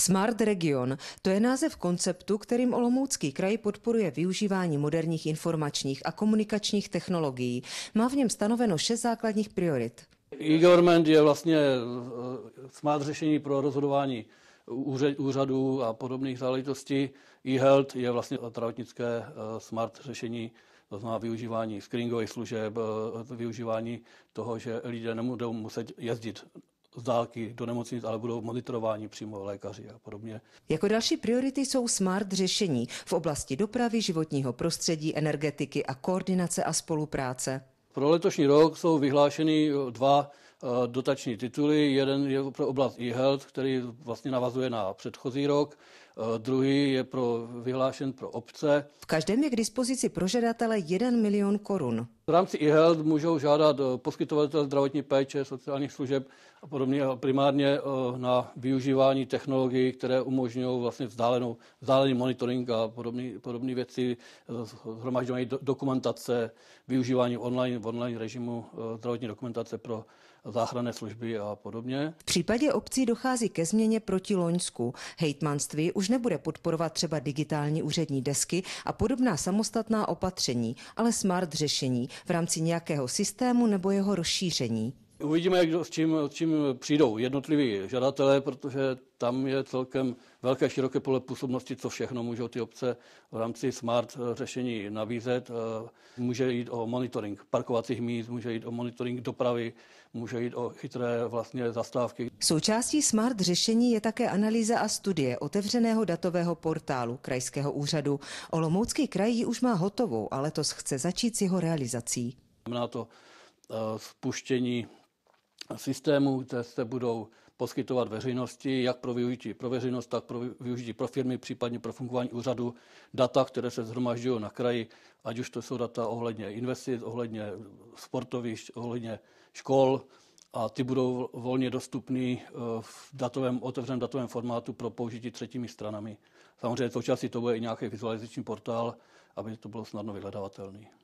Smart region to je název konceptu, kterým Olomoucký kraj podporuje využívání moderních informačních a komunikačních technologií. Má v něm stanoveno šest základních priorit. E-government je vlastně eh, smart řešení pro rozhodování úřadů a podobných záležitostí. E-health je vlastně zdravotnické eh, smart řešení, to znamená využívání screeningových služeb, eh, využívání toho, že lidé nebudou muset jezdit z dálky do nemocnic, ale budou monitorováni přímo lékaři a podobně. Jako další priority jsou smart řešení v oblasti dopravy, životního prostředí, energetiky a koordinace a spolupráce. Pro letošní rok jsou vyhlášeny dva Eh, dotační tituly. Jeden je pro oblast e-health, který vlastně navazuje na předchozí rok, eh, druhý je pro, vyhlášen pro obce. V každém je k dispozici pro žadatele 1 milion korun. V rámci e-health můžou žádat eh, poskytovatel zdravotní péče, sociálních služeb a podobně primárně na využívání technologií, které umožňují vlastně vzdálenou, vzdálený monitoring a podobné věci, zhromažďování dokumentace, využívání online, v online režimu zdravotní dokumentace pro záchranné služby a podobně. V případě obcí dochází ke změně proti Loňsku. Hejtmanství už nebude podporovat třeba digitální úřední desky a podobná samostatná opatření, ale smart řešení v rámci nějakého systému nebo jeho rozšíření. Uvidíme, jak, s, čím, s čím přijdou jednotliví žadatelé, protože tam je celkem velké široké pole působnosti, co všechno můžou ty obce v rámci smart eh, řešení nabízet. Eh, může jít o monitoring parkovacích míst, může jít o monitoring dopravy, může jít o chytré vlastně zastávky. Součástí smart řešení je také analýza a studie otevřeného datového portálu Krajského úřadu. Olomoucký kraj ji už má hotovou ale to chce začít s jeho realizací. Znamená to eh, spuštění systémů, které se budou poskytovat veřejnosti, jak pro využití pro veřejnost, tak pro využití pro firmy, případně pro fungování úřadu, data, které se zhromažďují na kraji, ať už to jsou data ohledně investic, ohledně sportovišť, ohledně škol, a ty budou volně dostupný eh, v datovém, otevřeném datovém formátu pro použití třetími stranami. Samozřejmě součástí to bude i nějaký vizualizační portál, aby to bylo snadno vyhledavatelné.